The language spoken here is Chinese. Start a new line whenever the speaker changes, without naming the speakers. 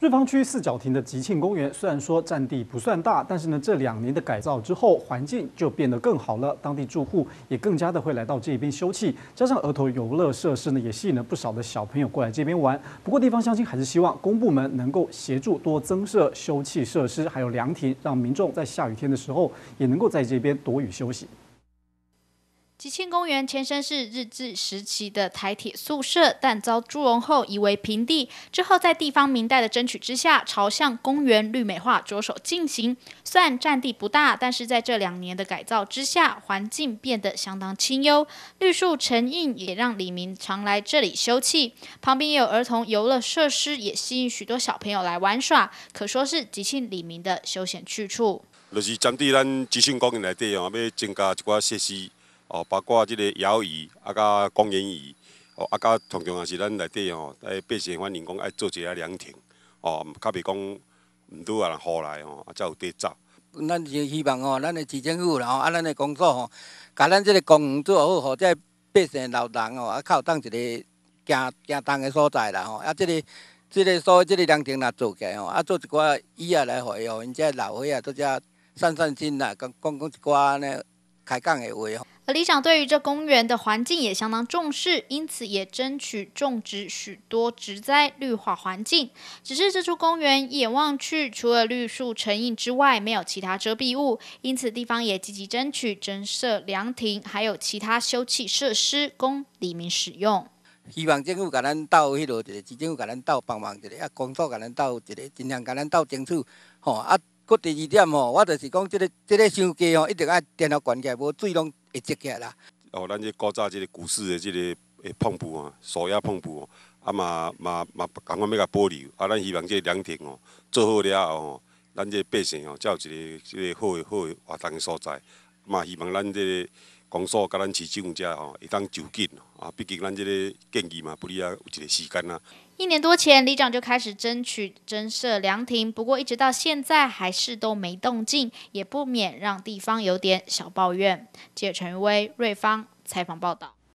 瑞芳区四角亭的吉庆公园，虽然说占地不算大，但是呢，这两年的改造之后，环境就变得更好了。当地住户也更加的会来到这边休憩，加上儿童游乐设施呢，也吸引了不少的小朋友过来这边玩。不过，地方乡亲还是希望公部门能够协助多增设休憩设施，还有凉亭，让民众在下雨天的时候也能够在这边躲雨休息。
吉庆公园前身是日治时期的台铁宿舍，但遭朱融后夷为平地。之后在地方民代的争取之下，朝向公园绿美化着手进行。虽然占地不大，但是在这两年的改造之下，环境变得相当清幽。绿树成荫，也让李明常来这里休憩。旁边也有儿童游乐设施，也吸引许多小朋友来玩耍，可说是吉庆李明的休闲去处。
就是针对咱吉庆公园内底哦，要增加一寡设施。哦，包括这个摇椅，啊，甲公园椅，哦，啊，甲，通常也是咱内底吼，诶，百姓反人工爱做一下凉亭，哦，较袂讲，毋拄啊人呼来吼，啊，才有地走。
咱就希望哦，咱的市政府啦，哦，啊，咱的工作吼，甲咱这个公园做好，即这百姓老人哦，啊，较有当一个行行动的所在啦，吼，啊，这个这个所，这个凉亭若做起来吼，啊，做一寡椅啊来，吼，因家老伙仔都只散散心啦，讲讲一寡安尼开讲的话。
里长对于这公园的环境也相当重视，因此也争取种植许多植栽，绿化环境。只是这处公园一眼望去，除了绿树成荫之外，没有其他遮蔽物，因此地方也积极争取增设凉亭，还有其他休憩设施，供
黎明使用。希望政府甲咱到迄个，即个政府甲咱到帮忙一个，啊，工作甲咱到一个，尽量甲咱到争取，吼啊。过第二点吼，我就是讲，即个即个收机吼，一定爱电脑关起，无水拢。会直个啦，
哦，咱这古早这个古寺的这个诶碰布啊，索亚碰布啊，啊嘛嘛嘛，赶快要甲保留，啊，咱希望这凉亭哦做好了后哦，咱这百姓哦，才有一个这个好的好的活动的所在。嘛，希望咱这个公所甲咱市政府家吼会当就近，啊，毕竟咱这个建议嘛，不离啊有一个时间啊。
一年多前，李长就开始争取增设凉亭，不过一直到现在还是都没动静，也不免让地方有点小抱怨。记者陈威、瑞芳采访报道。